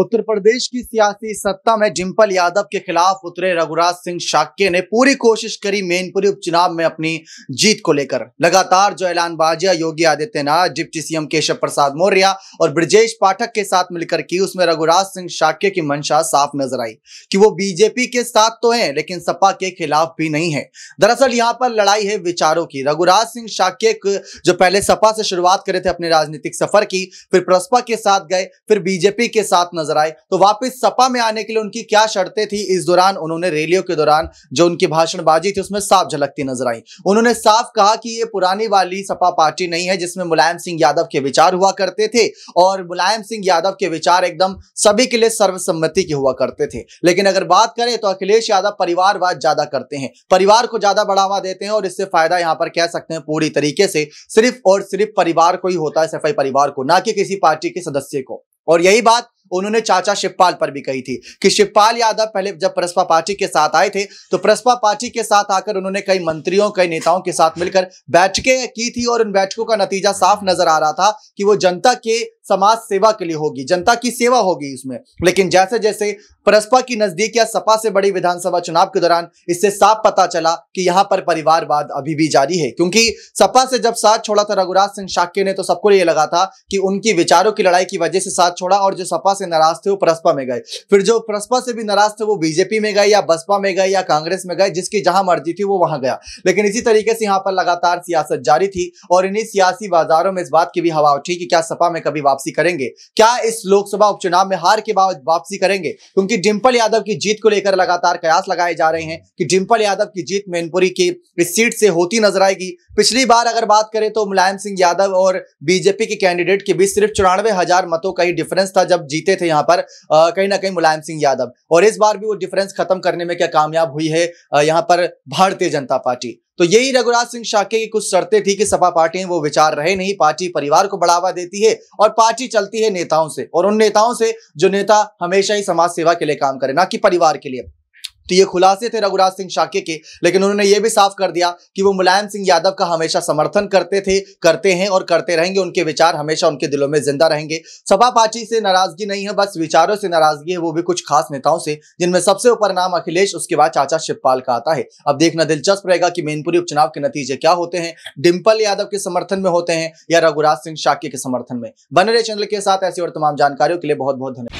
उत्तर प्रदेश की सियासी सत्ता में डिम्पल यादव के खिलाफ उतरे रघुराज सिंह शाक्य ने पूरी कोशिश करी मेनपुरी उपचुनाव में अपनी जीत को लेकर लगातार जो ऐलानबाजिया योगी आदित्यनाथ डिप्टी सीएम केशव प्रसाद मौर्य और ब्रजेश पाठक के साथ मिलकर की उसमें रघुराज सिंह शाक्य की मंशा साफ नजर आई कि वो बीजेपी के साथ तो है लेकिन सपा के खिलाफ भी नहीं है दरअसल यहाँ पर लड़ाई है विचारों की रघुराज सिंह शाक्य जो पहले सपा से शुरुआत करे थे अपने राजनीतिक सफर की फिर प्रसपा के साथ गए फिर बीजेपी के साथ नजर नजर आए तो वापस सपा में आने के लिए उनकी क्या शर्तें थी इस दौरान उन्होंने रैलियों के दौरान जो उनकी भाषणबाजी थी उसमें साफ झलकती नजर आई उन्होंने साफ कहा कि ये पुरानी वाली सपा पार्टी नहीं है जिसमें मुलायम सिंह यादव के विचार हुआ करते थे और मुलायम सिंह यादव के विचार एकदम सभी के लिए सर्वसम्मति के हुआ करते थे लेकिन अगर बात करें तो अखिलेश यादव परिवारवाद ज्यादा करते हैं परिवार को ज्यादा बढ़ावा देते हैं और इससे फायदा यहां पर कह सकते हैं पूरी तरीके से सिर्फ और सिर्फ परिवार को ही होता है सफाई परिवार को ना कि किसी पार्टी के सदस्य को और यही बात उन्होंने चाचा शिवपाल पर भी कही थी कि शिवपाल यादव पहले जब प्रसपा पार्टी के साथ आए थे तो प्रसपा पार्टी के साथ आकर उन्होंने कई मंत्रियों कई नेताओं के साथ मिलकर बैठकें की थी और उन बैठकों का नतीजा साफ नजर आ रहा था कि वो जनता के समाज सेवा के लिए होगी जनता की सेवा होगी इसमें लेकिन जैसे जैसे परस्पा की नजदीक या सपा से बड़ी विधानसभा चुनाव के दौरान इससे साफ पता चला कि यहां पर परिवारवाद अभी भी जारी है क्योंकि सपा से जब साथ छोड़ा था रघुराज सिंह शाक्य ने तो सबको ये लगा था कि उनकी विचारों की लड़ाई की वजह से साथ छोड़ा और जो सपा से नाराज थे वो परस्पा में गए फिर जो परस्पा से भी नाराज थे वो बीजेपी में गए या बसपा में गए या कांग्रेस में गए जिसकी जहां मर्जी थी वो वहां गया लेकिन इसी तरीके से यहां पर लगातार सियासत जारी थी और इन्हीं सियासी बाजारों में इस बात की भी हवा उठी कि क्या सपा में कभी वापसी करेंगे क्या इस लोकसभा उपचुनाव में हार के बाद वापसी करेंगे क्योंकि डिम्पल यादव की जीत को लेकर लगातार कयास लगाए जा रहे हैं कि डिम्पल यादव की जीत मैनपुरी की इस सीट से होती नजर आएगी पिछली बार अगर बात करें तो मुलायम सिंह यादव और बीजेपी के कैंडिडेट के बीच सिर्फ चौरानवे मतों का ही डिफरेंस था जब जीते थे यहाँ पर कहीं ना कहीं मुलायम सिंह यादव और इस बार भी वो डिफरेंस खत्म करने में क्या कामयाब हुई है यहाँ पर भारतीय जनता पार्टी तो यही रघुराज सिंह शाके की कुछ शर्तें थी कि सपा पार्टी वो विचार रहे नहीं पार्टी परिवार को बढ़ावा देती है और पार्टी चलती है नेताओं से और उन नेताओं से जो नेता हमेशा ही समाज सेवा के लिए काम करे ना कि परिवार के लिए तो ये खुलासे थे रघुराज सिंह शाके के लेकिन उन्होंने ये भी साफ कर दिया कि वो मुलायम सिंह यादव का हमेशा समर्थन करते थे करते हैं और करते रहेंगे उनके विचार हमेशा उनके दिलों में जिंदा रहेंगे सपा पार्टी से नाराजगी नहीं है बस विचारों से नाराजगी है वो भी कुछ खास नेताओं से जिनमें सबसे ऊपर नाम अखिलेश उसके बाद चाचा शिवपाल का आता है अब देखना दिलचस्प रहेगा कि मेनपुरी उपचुनाव के नतीजे क्या होते हैं डिम्पल यादव के समर्थन में होते हैं या रघुराज सिंह शाके के समर्थन में बने रहे चैनल के साथ ऐसी और तमाम जानकारियों के लिए बहुत बहुत धन्यवाद